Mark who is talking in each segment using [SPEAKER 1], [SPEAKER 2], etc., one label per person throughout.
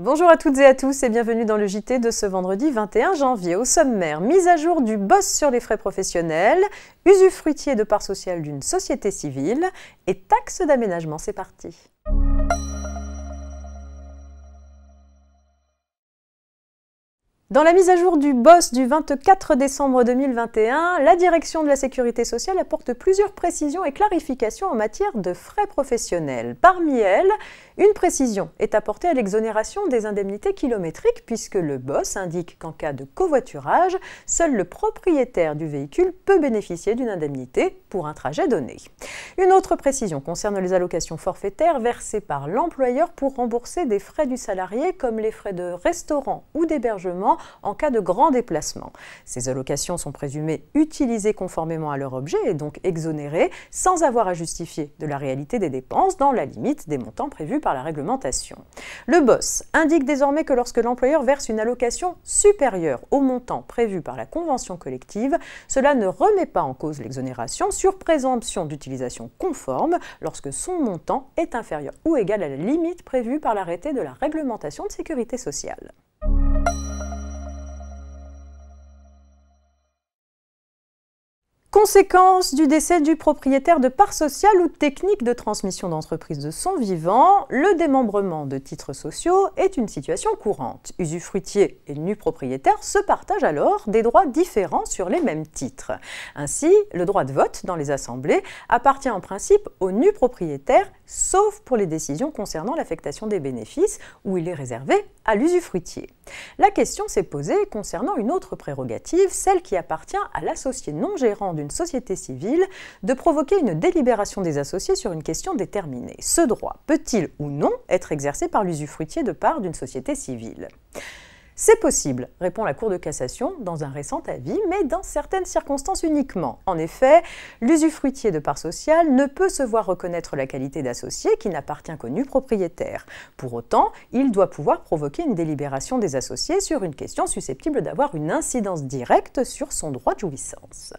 [SPEAKER 1] Bonjour à toutes et à tous et bienvenue dans le JT de ce vendredi 21 janvier. Au sommaire, mise à jour du boss sur les frais professionnels, usufruitier de part sociale d'une société civile et taxe d'aménagement. C'est parti. Dans la mise à jour du BOSS du 24 décembre 2021, la direction de la sécurité sociale apporte plusieurs précisions et clarifications en matière de frais professionnels. Parmi elles, une précision est apportée à l'exonération des indemnités kilométriques puisque le BOSS indique qu'en cas de covoiturage, seul le propriétaire du véhicule peut bénéficier d'une indemnité pour un trajet donné. Une autre précision concerne les allocations forfaitaires versées par l'employeur pour rembourser des frais du salarié comme les frais de restaurant ou d'hébergement en cas de grand déplacement. Ces allocations sont présumées utilisées conformément à leur objet et donc exonérées sans avoir à justifier de la réalité des dépenses dans la limite des montants prévus par la réglementation. Le BOSS indique désormais que lorsque l'employeur verse une allocation supérieure au montant prévu par la convention collective, cela ne remet pas en cause l'exonération sur présomption d'utilisation conforme lorsque son montant est inférieur ou égal à la limite prévue par l'arrêté de la réglementation de sécurité sociale. Conséquence du décès du propriétaire de part sociale ou technique de transmission d'entreprise de son vivant, le démembrement de titres sociaux est une situation courante. Usufruitier et nu propriétaire se partagent alors des droits différents sur les mêmes titres. Ainsi, le droit de vote dans les assemblées appartient en principe au nu propriétaire, sauf pour les décisions concernant l'affectation des bénéfices, où il est réservé à l'usufruitier. La question s'est posée concernant une autre prérogative, celle qui appartient à l'associé non gérant d'une société civile de provoquer une délibération des associés sur une question déterminée. Ce droit peut-il ou non être exercé par l'usufruitier de part d'une société civile c'est possible, répond la Cour de cassation dans un récent avis, mais dans certaines circonstances uniquement. En effet, l'usufruitier de part sociale ne peut se voir reconnaître la qualité d'associé qui n'appartient qu'au nu propriétaire. Pour autant, il doit pouvoir provoquer une délibération des associés sur une question susceptible d'avoir une incidence directe sur son droit de jouissance.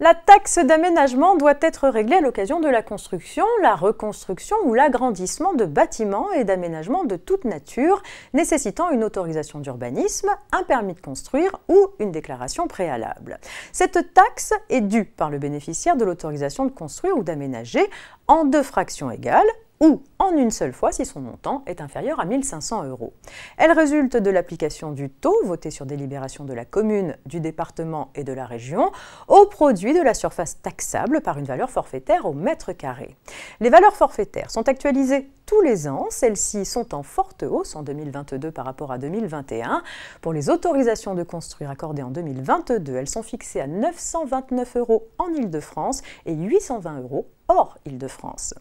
[SPEAKER 1] La taxe d'aménagement doit être réglée à l'occasion de la construction, la reconstruction ou l'agrandissement de bâtiments et d'aménagements de toute nature nécessitant une autorisation d'urbanisme, un permis de construire ou une déclaration préalable. Cette taxe est due par le bénéficiaire de l'autorisation de construire ou d'aménager en deux fractions égales, ou en une seule fois si son montant est inférieur à 1500 euros. Elle résulte de l'application du taux voté sur délibération de la commune, du département et de la région au produit de la surface taxable par une valeur forfaitaire au mètre carré. Les valeurs forfaitaires sont actualisées tous les ans. Celles-ci sont en forte hausse en 2022 par rapport à 2021. Pour les autorisations de construire accordées en 2022, elles sont fixées à 929 euros en Ile-de-France et 820 euros hors Ile-de-France.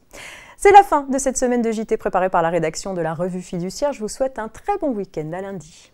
[SPEAKER 1] C'est la fin de cette semaine de JT préparée par la rédaction de la revue fiduciaire. Je vous souhaite un très bon week-end à lundi.